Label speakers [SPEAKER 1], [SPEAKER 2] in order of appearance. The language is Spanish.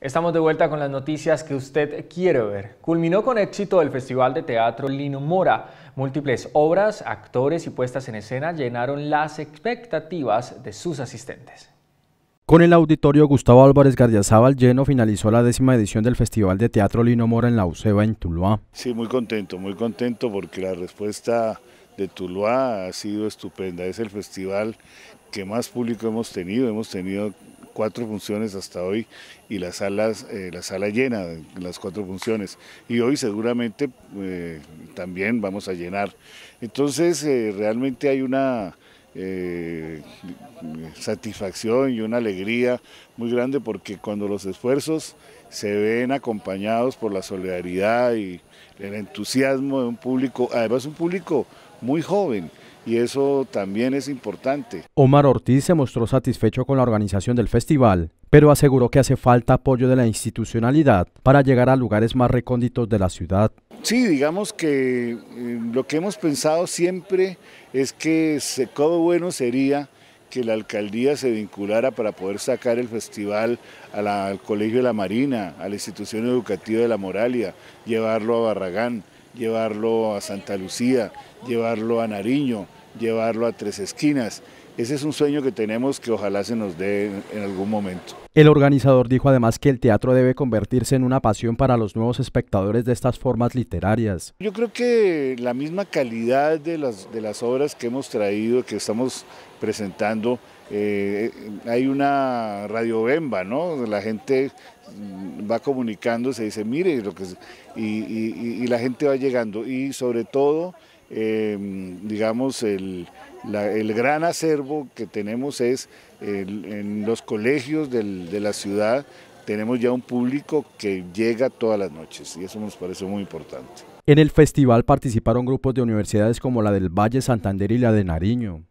[SPEAKER 1] Estamos de vuelta con las noticias que usted quiere ver. Culminó con éxito el Festival de Teatro Lino Mora. Múltiples obras, actores y puestas en escena llenaron las
[SPEAKER 2] expectativas de sus asistentes.
[SPEAKER 1] Con el auditorio Gustavo Álvarez Gardiazabal lleno finalizó la décima edición del Festival de Teatro Lino Mora en la Uceba, en Tuluá.
[SPEAKER 2] Sí, muy contento, muy contento porque la respuesta de Tuluá ha sido estupenda. Es el festival que más público hemos tenido, hemos tenido cuatro funciones hasta hoy y las salas, eh, la sala llena las cuatro funciones. Y hoy seguramente eh, también vamos a llenar. Entonces eh, realmente hay una satisfacción y una alegría muy grande porque cuando los esfuerzos se ven acompañados por la solidaridad y el entusiasmo de un público, además un público muy joven, y eso también es importante.
[SPEAKER 1] Omar Ortiz se mostró satisfecho con la organización del festival, pero aseguró que hace falta apoyo de la institucionalidad para llegar a lugares más recónditos de la ciudad.
[SPEAKER 2] Sí, digamos que eh, lo que hemos pensado siempre es que todo bueno sería que la alcaldía se vinculara para poder sacar el festival al Colegio de la Marina, a la institución educativa de La Moralia, llevarlo a Barragán, llevarlo a Santa Lucía, llevarlo a Nariño, llevarlo a Tres Esquinas ese es un sueño que tenemos que ojalá se nos dé en algún momento.
[SPEAKER 1] El organizador dijo además que el teatro debe convertirse en una pasión para los nuevos espectadores de estas formas literarias.
[SPEAKER 2] Yo creo que la misma calidad de las, de las obras que hemos traído, que estamos presentando, eh, hay una radiobemba, ¿no? La gente mm, va comunicando, se dice, mire, lo que y la gente va llegando. Y sobre todo Em, digamos, el, el, gran acervo que tenemos es en los colegios de la ciudad, tenemos ya un público que llega todas las noches y eso nos parece muy importante.
[SPEAKER 1] En el festival participaron grupos de universidades como la del Valle Santander y la de Nariño.